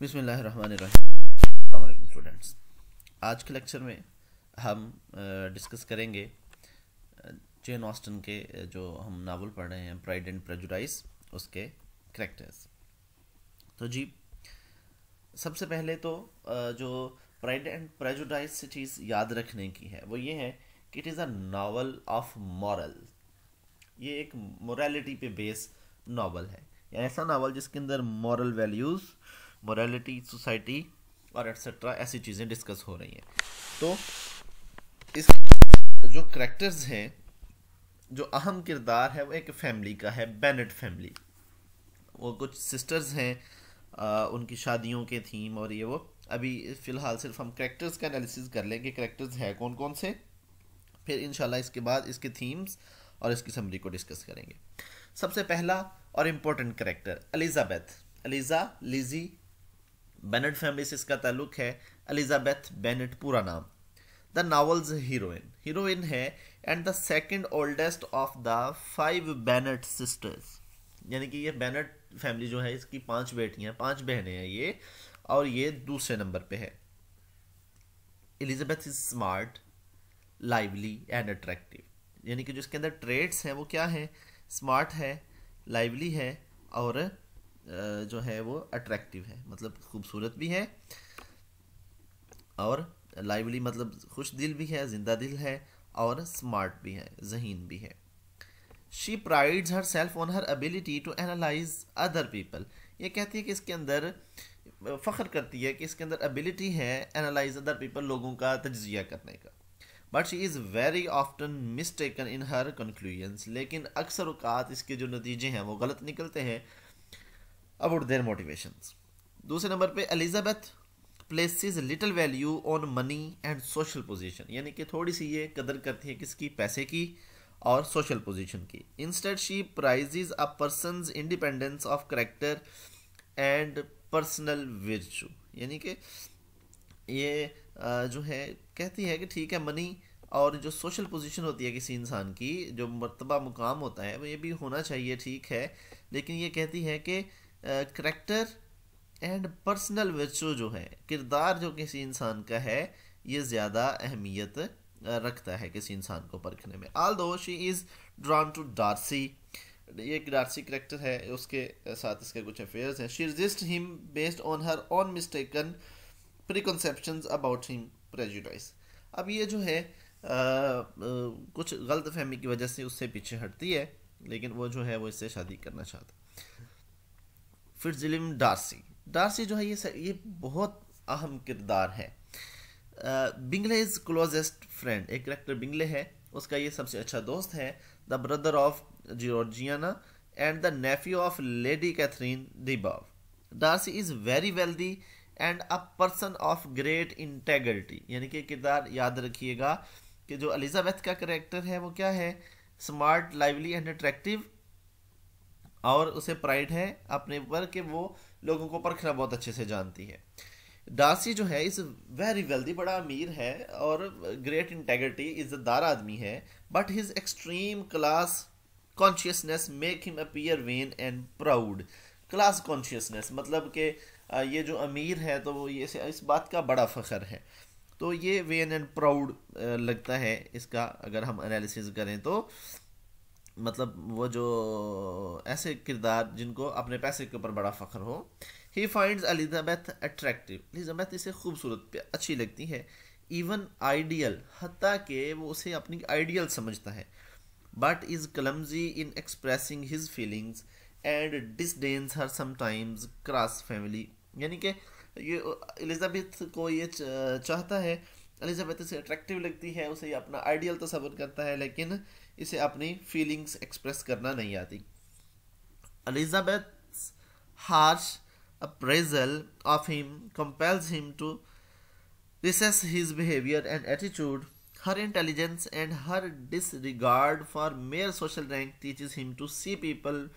बिसमीम स्टूडेंट्स आज के लेक्चर में हम डिस्कस करेंगे जेन ऑस्टन के जो हम नावल पढ़ रहे हैं प्राइड एंड प्रेजुडाइस उसके करेक्टर्स तो जी सबसे पहले तो जो प्राइड एंड प्रेजुडाइस से चीज़ याद रखने की है वो ये है कि it is a novel of moral ये एक मोरालिटी पे बेस नावल है ऐसा नावल जिसके अंदर मॉरल वैल्यूज़ मोरालिटी सोसाइटी और एट्सट्रा ऐसी चीज़ें डिस्कस हो रही हैं तो इस जो करेक्टर्स हैं जो अहम किरदार है वो एक फैमिली का है बेनेट फैमिली वो कुछ सिस्टर्स हैं उनकी शादियों के थीम और ये वो अभी फ़िलहाल सिर्फ हम करेक्टर्स का एनालिसिस कर लेंगे करेक्टर्स हैं कौन कौन से फिर इन इसके बाद इसके थीम्स और इसकी समरी को डिस्कस करेंगे सबसे पहला और important character Elizabeth Eliza Lizzy Bennet family से इसका ताल्लुक है एलिजाबेथ बेनेट पूरा नाम द नावल्स हीरोइन हीरोइन है and the second oldest of the five Bennet sisters यानी कि ये बेनेट फैमिली जो है इसकी पांच बेटियां पांच बहनें हैं ये और ये दूसरे नंबर पे है Elizabeth is smart lively and attractive यानी कि जो इसके अंदर ट्रेड्स हैं वो क्या हैं स्मार्ट है लाइवली है और जो है वो अट्रैक्टिव है मतलब खूबसूरत भी है और लाइवली मतलब खुश दिल भी है जिंदा दिल है और स्मार्ट भी है जहीन भी है she prides her self on her ability to analyze other people ये कहती है कि इसके अंदर फ़ख्र करती है कि इसके अंदर एबिलिटी है एनालाइज अदर पीपल लोगों का तजिया करने का but she is very often mistaken in her conclusions लेकिन अक्सर अवकात इसके जो नतीजे हैं वो गलत निकलते हैं अबाउट देयर मोटिवेशन दूसरे नंबर पे Elizabeth places little value on money and social position यानी कि थोड़ी सी ये कदर करती है किसकी पैसे की और सोशल पोजीशन की instead she prizes a person independence of character and personal virtue यानी कि ये जो है कहती है कि ठीक है मनी और जो सोशल पोजीशन होती है किसी इंसान की जो मरतबा मुकाम होता है वो ये भी होना चाहिए ठीक है लेकिन ये कहती है कि करैक्टर एंड पर्सनल वर्चू जो है किरदार जो किसी इंसान का है ये ज़्यादा अहमियत रखता है किसी इंसान को परखने में although she is drawn to Darcy ये एक डारसी करेक्टर है उसके साथ इसके कुछ अफेयर्स हैं she resist him based on her on mistaken conception about him prejudice अब ये जो है आ, आ, कुछ गलत फहमी की वजह से उससे पीछे हटती है लेकिन वो जो है वो इससे शादी करना चाहता फिर जिलिम डार्सी डार्सी जो है ये ये बहुत अहम किरदार है बिंगले इज़ क्लोजेस्ट फ्रेंड एक करेक्टर बिंगले है उसका ये सबसे अच्छा दोस्त है the brother of Georgiana and the nephew of Lady Catherine de Bourgh Darcy is very wealthy and a person of great integrity यानी कि किरदार याद रखिएगा कि जो एलिजाबेथ का करेक्टर है वो क्या है स्मार्ट लाइवली एंड अट्रैक्टिव और उसे प्राइड है अपने ऊपर कि वो लोगों को परखना बहुत अच्छे से जानती है डासी जो है इज़ वेरी वेल्दी बड़ा अमीर है और ग्रेट इंटेग्रिटी इज़्ज़तदार आदमी है but his extreme class consciousness make him appear vain and proud class consciousness मतलब कि ये जो अमीर है तो वो ये इस बात का बड़ा फ़ख्र है तो ये वेन एंड प्राउड लगता है इसका अगर हम एनालिसिस करें तो मतलब वो जो ऐसे किरदार जिनको अपने पैसे के ऊपर बड़ा फ़ख्र हो he find Elizabeth attractive Elizabeth इसे खूबसूरत अच्छी लगती है इवन आइडियल हती कि वो उसे अपनी आइडियल समझता है but is clumsy in expressing his feelings and disdains her sometimes crass family यानी कि ये एलिजाबेथ को ये चाहता है एलिजाबेथ इसे अट्रैक्टिव लगती है उसे अपना आइडियल तो तस्वर करता है लेकिन इसे अपनी फीलिंग्स एक्सप्रेस करना नहीं आती Elizabeth harsh appraisal of him compels him to reassess his behaviour and attitude her intelligence and her disregard for mere social rank teaches him to see people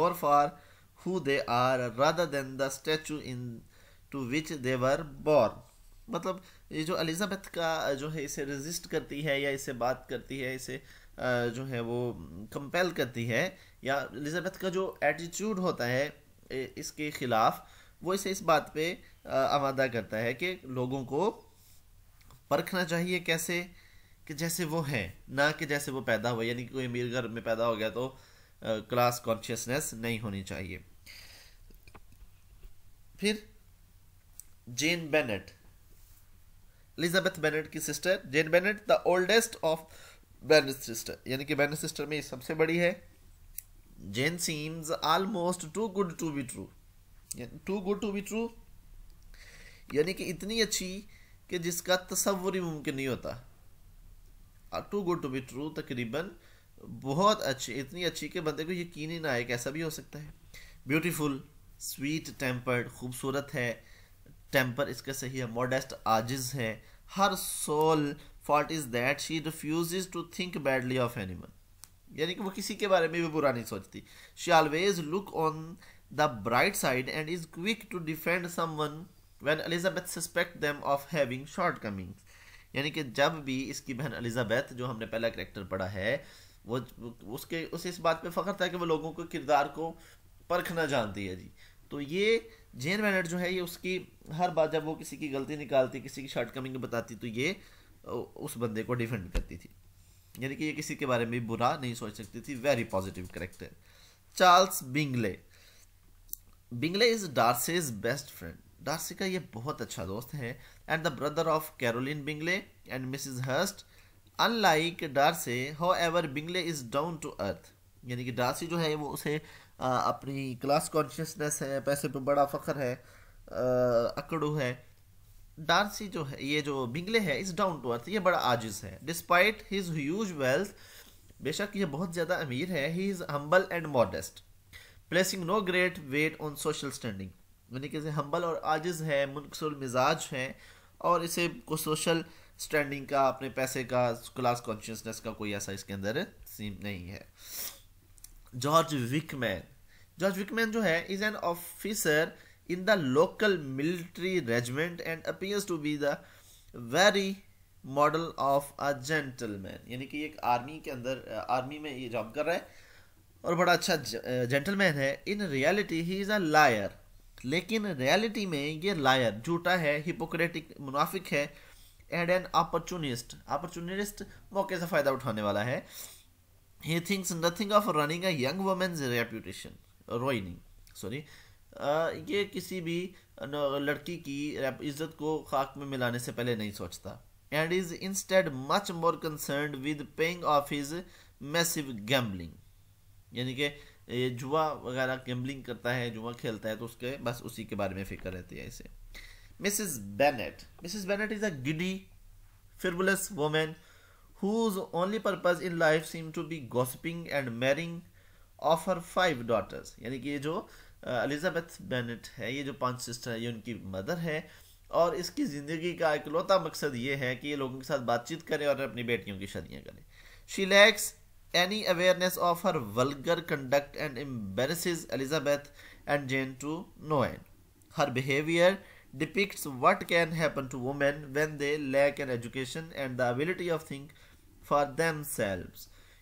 more for who they are rather than the status into which they were born मतलब ये जो Elizabeth का जो है इसे resist करती है या इसे बात करती है इसे जो है वो कंपेल करती है या एलिजाबेथ का जो एटीट्यूड होता है इसके ख़िलाफ़ वो इसे इस बात पे आमादा करता है कि लोगों को परखना चाहिए कैसे कि जैसे वो है ना कि जैसे वो पैदा हुआ यानी कि कोई अमीर घर में पैदा हो गया तो क्लास कॉन्शियसनेस नहीं होनी चाहिए फिर जेन बेनेट एलिजाबेथ बेनेट की sister Jane Bennet the oldest of Bennet sister यानी कि बेनेट सिस्टर में सबसे बड़ी है Jane seems almost too good to be true too good to be true यानी कि इतनी अच्छी कि जिसका तस्वुर ही मुमकिन नहीं होता too good to be true तकरीबन बहुत अच्छी इतनी अच्छी कि बंदे को यकीन ही ना आए कैसा भी हो सकता है ब्यूटीफुल स्वीट टेम्पर्ड खूबसूरत है टेम्पर इसके सही है modest आजिज है her soul fault is that she refuse to think badly of animal यानी कि वो किसी के बारे में भी बुरा नहीं सोचती she always look on the bright side and is quick to defend someone when Elizabeth suspect them of having shortcomings यानी कि जब भी इसकी बहन एलिजाबैथ जो हमने पहला करेक्टर पढ़ा है वो उसके उसे इस बात पर फ़ख्र था कि वो लोगों के किरदार को परखना जानती है जी तो ये जेन मैनर जो है ये उसकी हर बार जब वो किसी की गलती निकालती किसी की शॉर्ट कमिंग बताती तो ये उस बंदे को डिफेंड करती थी यानी कि ये किसी के बारे में बुरा नहीं सोच सकती थी very positive character Charles Bingley Bingley is Darcy's best friend Darcy का ये बहुत अच्छा दोस्त है and the brother of Caroline Bingley and Mrs Hurst unlike Darcy however Bingley is down to earth यानी कि डार्सी जो है वो उसे अपनी क्लास कॉन्शियसनेस है पैसे पे बड़ा फ़ख्र है अकड़ू है डार्सी जो है ये जो बिगले है इस डाउन टू अर्थ ये बड़ा आजिज़ है डिस्पाइट हिज ह्यूज वेल्थ बेशक ये बहुत ज़्यादा अमीर है he is humble and modest placing no great weight on social standing यानी कि हम्बल और आजिज़ है मुनसर मिजाज हैं और इसे को सोशल स्टैंडिंग का अपने पैसे का क्लास कॉन्शियसनेस का कोई ऐसा इसके अंदर सीम नहीं है जॉर्ज विकमैन जॉर्ज विकमैन जो है is an officer in the local military regiment and appears to be the very model of a gentleman यानी कि एक आर्मी के अंदर आर्मी में ये जॉब कर रहा है और बड़ा अच्छा जेंटलमैन है in reality he is a liar लेकिन रियलिटी में ये लायर झूठा है हिपोक्रेटिक मुनाफिक है एंड एन अपॉर्चुनिस्ट अपॉर्चुनिस्ट मौके से फ़ायदा उठाने वाला है he thinks nothing of running a young woman's reputation ruining sorry uh, ये किसी भी लड़की की इज्जत को खाक में मिलाने से पहले नहीं सोचता and is instead much more concern with paying off his massive gambling यानी कि ये जुआ वगैरह गैम्बलिंग करता है जुआ खेलता है तो उसके बस उसी के बारे में फिक्र रहती है इसे Mrs Bennet Mrs Bennet is a giddy frivolous women whose only purpose in life seemed to be gossiping and marrying of her five daughters यानी कि ये जो एलिजाबेथ बेनेट है ये जो पांच सिस्टर है ये उनकी मदर है और इसकी ज़िंदगी का इकलौता मकसद ये है कि ये लोगों के साथ बातचीत करे और अपनी बेटियों की शादियाँ करें she lacks any awareness of her vulgar conduct and embarrasses Elizabeth and Jane to no end हर her depicts what can happen to women when they lack an education and the ability of think for them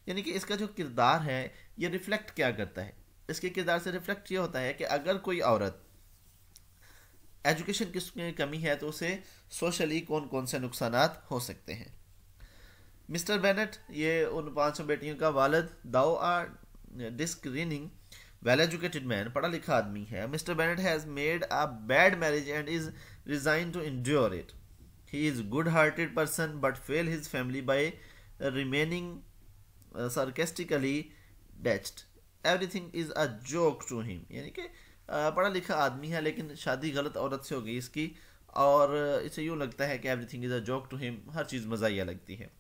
यानी कि इसका जो किरदार है ये reflect क्या करता है इसके किरदार से रिफ्लेक्ट ये होता है कि अगर कोई औरत एजुकेशन की कमी है तो उसे सोशली कौन कौन से नुकसान हो सकते हैं मिस्टर बेनेट ये उन पाँच सौ बेटियों का वालद दाओ आर डिस्क्रीनिंग वेल एजुकेटेड मैन पढ़ा लिखा आदमी है Mr Bennet has made a bad marriage and is resign to endure it he is good hearted person but fail his family by remaining uh, sarcastically detached. Everything is a joke to him. यानी कि uh, पढ़ा लिखा आदमी है लेकिन शादी गलत औरत से हो गई इसकी और uh, इसे यूँ लगता है कि everything is a joke to him हर चीज़ मज़ाइया लगती है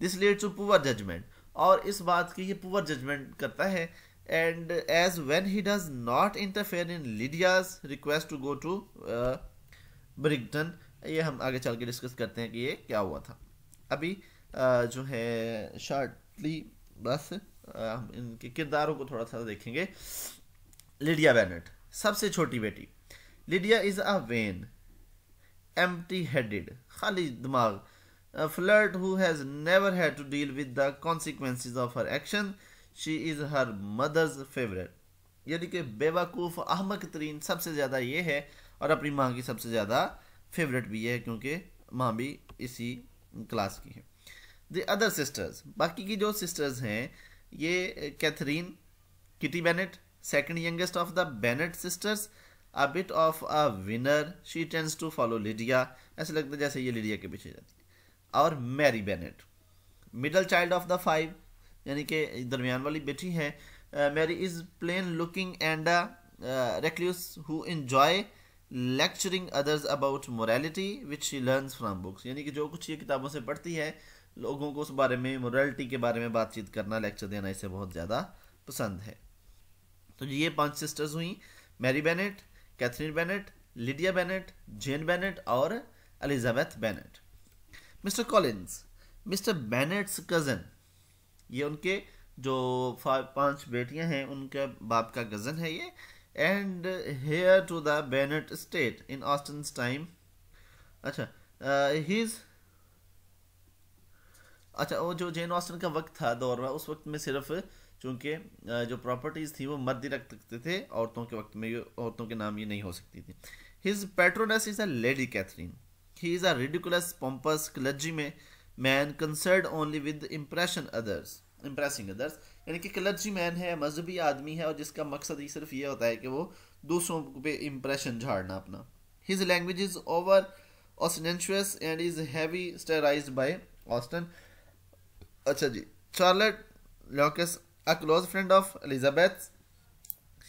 this lead to poor judgement और इस बात की ये पुअर जजमेंट करता है and as when he does not interfere in Lydia's request to go to Brighton ये हम आगे चल के डिस्कस करते हैं कि ये क्या हुआ था अभी जो है शार्टली बस हम इनके किरदारों को थोड़ा सा देखेंगे लिडिया बैनट सबसे छोटी बेटी Lydia is a vain empty headed खाली दिमाग flirt who has never had to deal with the the of her action she is her mother's favourite यानी कि बेवकूफ़ अहमक तरीन सबसे ज़्यादा ये है और अपनी माँ की सबसे ज़्यादा फेवरेट भी है क्योंकि माँ भी इसी क्लास की है द अदर सिस्टर्स बाकी की जो सिस्टर्स हैं ये Catherine Kitty Bennet second youngest of the Bennet sisters a bit of a whiner she tends to follow Lydia ऐसे लगता है जैसे ये लिडिया के पीछे जाती है और Mary Bennet middle child of the five यानी कि दरमियान वाली बेटी है Mary is plain looking and reclusive who enjoy lecturing others about morality which she learn from books यानी कि जो कुछ ये किताबों से पढ़ती है लोगों को उस बारे में मोरलिटी के बारे में बातचीत करना लेक्चर देना इसे बहुत ज़्यादा पसंद है तो ये पांच सिस्टर्स हुई Mary Bennet Catherine Bennet Lydia Bennet Jane Bennet और Elizabeth Bennet Mr Collins Mr Bennet's cousin ये उनके जो पांच बेटियां हैं उनके बाप का कज़न है ये and heir to the Bennet estate in Austen time अच्छा ही uh, अच्छा वो जो जेन ऑस्टन का वक्त था दौर में उस वक्त में सिर्फ चूंकि जो प्रॉपर्टीज़ थी वो मर्द ही रख सकते थे औरतों के वक्त में औरतों के नाम ये नहीं हो सकती थी his patroness is a Lady Catherine he is a ridiculous pompous clergy में man concerned only with impression others impressing others यानी कि क्लर्जी मैन है मजहबी आदमी है और जिसका मकसद ही सिर्फ ये होता है कि वो दूसरों पे इम्प्रेशन झाड़ना अपना his language is over ostentatious and is heavy satirize by Austen अच्छा जी Charlotte Lucas a close friend of Elizabeth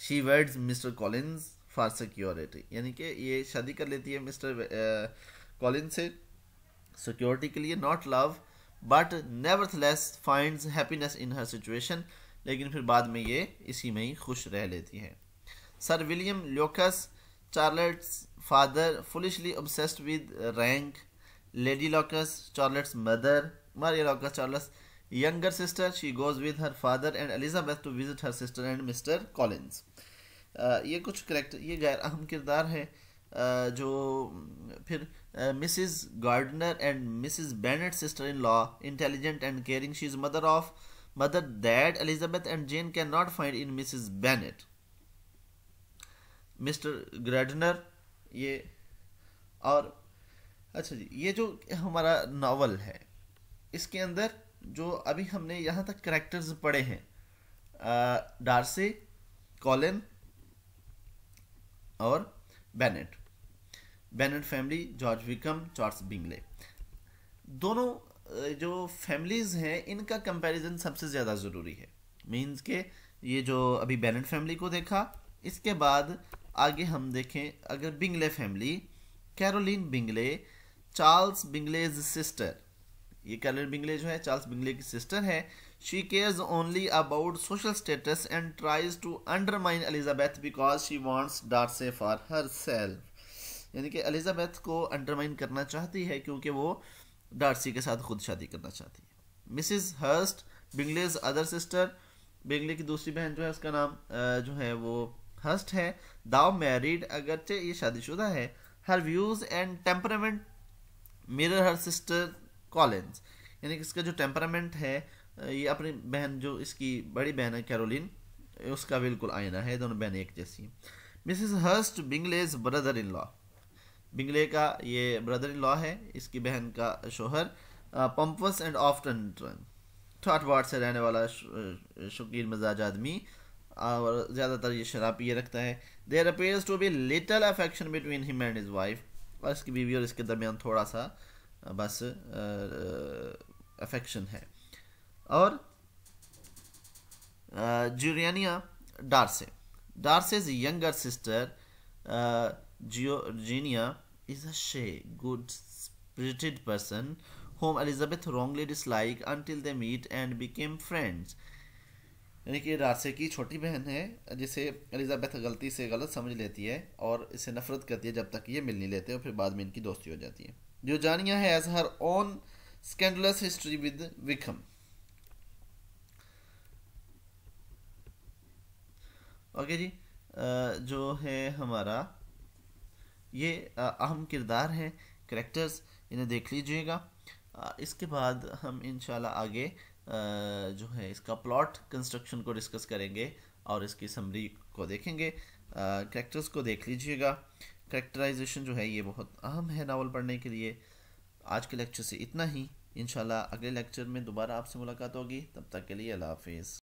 she weds Mr Collins for security यानी कि ये शादी कर लेती है मिस्टर कॉलिन uh, से सिक्योरिटी के लिए not love but nevertheless find happiness in her situation लेकिन फिर बाद में ये इसी में ही खुश रह लेती है Sir William Lucas Charlotte's father foolishly obsessed with rank Lady Lucas Charlotte's mother Maria Lucas Charlotte's younger sister. She goes with her father and Elizabeth to visit her sister and Mr. Collins. Uh, ये कुछ correct ये गैर अहम किरदार है uh, जो फिर Mrs Gardiner and Mrs Bennet sister in law intelligent and caring she is mother of mother that Elizabeth and Jane can not find in Mrs Bennet Mr Gardiner ये और अच्छा जी ये जो हमारा नावल है इसके अंदर जो अभी हमने यहाँ तक करेक्टर्स पढ़े हैं डार्सी कॉलिन और Bennet Bennet family George Wickham Charles Bingley दोनों जो फैमिलीज़ हैं इनका कंपैरिजन सबसे ज़्यादा ज़रूरी है मींस के ये जो अभी बेनेट फैमिली को देखा इसके बाद आगे हम देखें अगर Bingley family Caroline Bingley Charles Bingley's sister ये कैरलिन बिंगले जो है चार्ल्स बिंगले की सिस्टर है she cares only about social status and tries to undermine Elizabeth because she wants Darcy for herself यानी कि एलिजाबैथ को undermine करना चाहती है क्योंकि वो डारसी के साथ खुद शादी करना चाहती है Mrs Hurst Bingley's other sister Bingley की दूसरी बहन जो है उसका नाम जो है वो हर्स्ट है दाव मैरिड अगरचे ये शादीशुदा है her views and temperament mirror her sister Caroline's यानी कि इसका जो टेम्परामेंट है ये अपनी बहन जो इसकी बड़ी बहन है कैरोलिन उसका बिल्कुल आईना है दोनों बहनें एक जैसी हैं Mrs Hurst Bingley's brother in law Bingley का ये ब्रदर इन लॉ है इसकी बहन का शोहर पम्पस एंड ऑफ्टन ठाट वार्ड से रहने वाला शौकीन मजाज आदमी और ज़्यादातर ये शराब पिए रखता है there appears to be little affection between him and his wife और इसकी बीवी और इसके दरमियान थोड़ा सा बस अफेक्शन है और Georgiana Darcy Darcy's younger sister Georgiana is a shy good spirited person whom Elizabeth wrongly dislike until they meet and became friends यानी कि डारसे की छोटी बहन है जिसे एलिजाबेथ गलती से गलत समझ लेती है और इसे नफरत करती है जब तक ये मिल नहीं लेते और फिर बाद में इनकी दोस्ती हो जाती है है as her own scandalous history with Wickham okay जी जो है हमारा ये अहम किरदार है करेक्टर्स इन्हें देख लीजिएगा इसके बाद हम इन आगे जो है इसका प्लॉट कंस्ट्रक्शन को डिस्कस करेंगे और इसकी समरी को देखेंगे करेक्टर्स को देख लीजिएगा करेक्टराइजेशन जो है ये बहुत अहम है नावल पढ़ने के लिए आज के लेक्चर से इतना ही इन अगले लेक्चर में दोबारा आपसे मुलाकात होगी तब तक के लिए अल्लाह हाफिज़